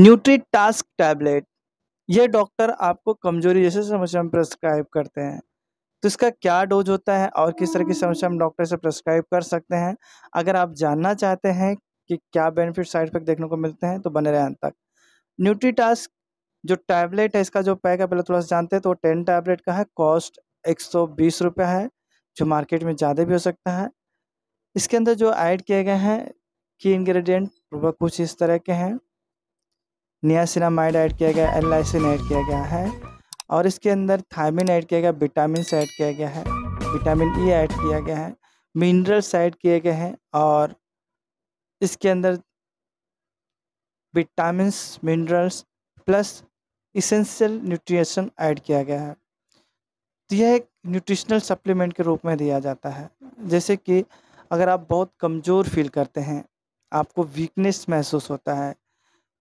nutri टास्क tablet ये doctor आपको कमजोरी जैसे समस्या में प्रेस्क्राइब करते हैं तो इसका क्या डोज होता है और किस तरह की समस्या हम डॉक्टर से प्रेस्क्राइब कर सकते हैं अगर आप जानना चाहते हैं कि क्या बेनिफिट साइड इफेक्ट देखने को मिलते हैं तो बने रहें अंत तक न्यूट्री टास्क जो टैबलेट है इसका जो पैक है पहले थोड़ा सा जानते हैं तो टेन टैबलेट का है कॉस्ट एक सौ बीस रुपये है जो मार्केट में ज़्यादा भी हो सकता है इसके अंदर जो ऐड किए गए हैं कि इन्ग्रीडियंट कुछ इस तरह के हैं नियासिनामाइड ऐड किया गया एल लाइसिन ऐड किया गया है और इसके अंदर थायमिन ऐड किया गया विटामिन ऐड किया गया है विटामिन ई e ऐड किया गया है मिनरल्स ऐड किए गए हैं और इसके अंदर vitamin minerals plus essential nutrition add किया गया है तो यह एक न्यूट्रिशनल सप्लीमेंट के रूप में दिया जाता है जैसे कि अगर आप बहुत कमज़ोर फील करते हैं आपको वीकनेस महसूस होता है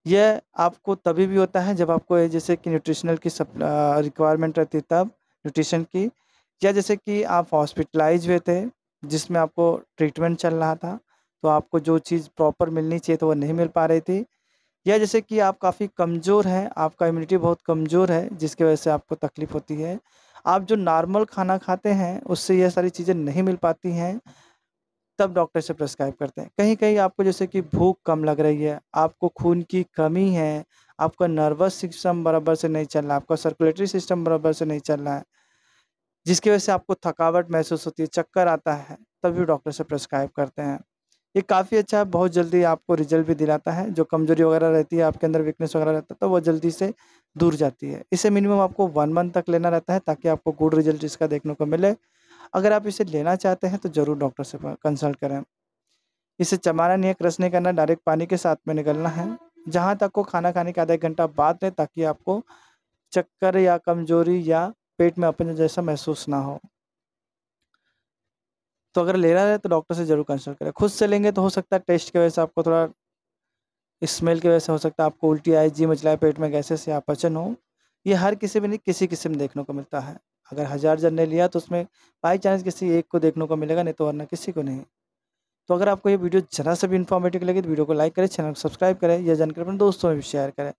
यह आपको तभी भी होता है जब आपको जैसे कि न्यूट्रिशनल की रिक्वायरमेंट रहती है तब न्यूट्रिशन की या जैसे कि आप हॉस्पिटलाइज हुए थे जिसमें आपको ट्रीटमेंट चल रहा था तो आपको जो चीज़ प्रॉपर मिलनी चाहिए तो वो नहीं मिल पा रही थी या जैसे कि आप काफ़ी कमज़ोर हैं आपका इम्यूनिटी बहुत कमज़ोर है जिसकी वजह से आपको तकलीफ़ होती है आप जो नॉर्मल खाना खाते हैं उससे यह सारी चीज़ें नहीं मिल पाती हैं तब डॉक्टर से प्रेस्क्राइब करते हैं कहीं कहीं आपको जैसे कि भूख कम लग रही है आपको खून की कमी है आपका नर्वस सिस्टम बराबर से नहीं चल रहा आपका सर्कुलेटरी सिस्टम बराबर से नहीं चल रहा है जिसकी वजह से आपको थकावट महसूस होती है चक्कर आता है तब भी डॉक्टर से प्रेस्क्राइब करते हैं ये काफ़ी अच्छा है बहुत जल्दी आपको रिजल्ट भी दिलाता है जो कमजोरी वगैरह रहती है आपके अंदर वीकनेस वगैरह रहता है तो वो जल्दी से दूर जाती है इसे मिनिमम आपको वन मंथ तक लेना रहता है ताकि आपको गुड रिजल्ट इसका देखने को मिले अगर आप इसे लेना चाहते हैं तो ज़रूर डॉक्टर से कंसल्ट करें इसे चमाना नहीं है क्रश नहीं करना डायरेक्ट पानी के साथ में निकलना है जहाँ तक को खाना खाने के आधा एक घंटा बाद दें ताकि आपको चक्कर या कमजोरी या पेट में अपने जैसा महसूस ना हो तो अगर ले रहा है तो डॉक्टर से ज़रूर कंसल्ट करें खुद से लेंगे तो हो सकता है टेस्ट की वजह से आपको थोड़ा स्मेल की वजह से हो सकता है आपको उल्टी आए जी मचलाए पेट में गैसेस या अपचन हो ये हर किसी में नहीं किसी किसी में देखने को मिलता है अगर हज़ार जन ने लिया तो उसमें बाई चांस किसी एक को देखने को मिलेगा नहीं तो वरना किसी को नहीं तो अगर आपको ये वीडियो जरा सा भी इन्फॉर्मेटिव लगे तो वीडियो को लाइक करें चैनल को सब्सक्राइब करें या जानकर अपने दोस्तों में भी शेयर करें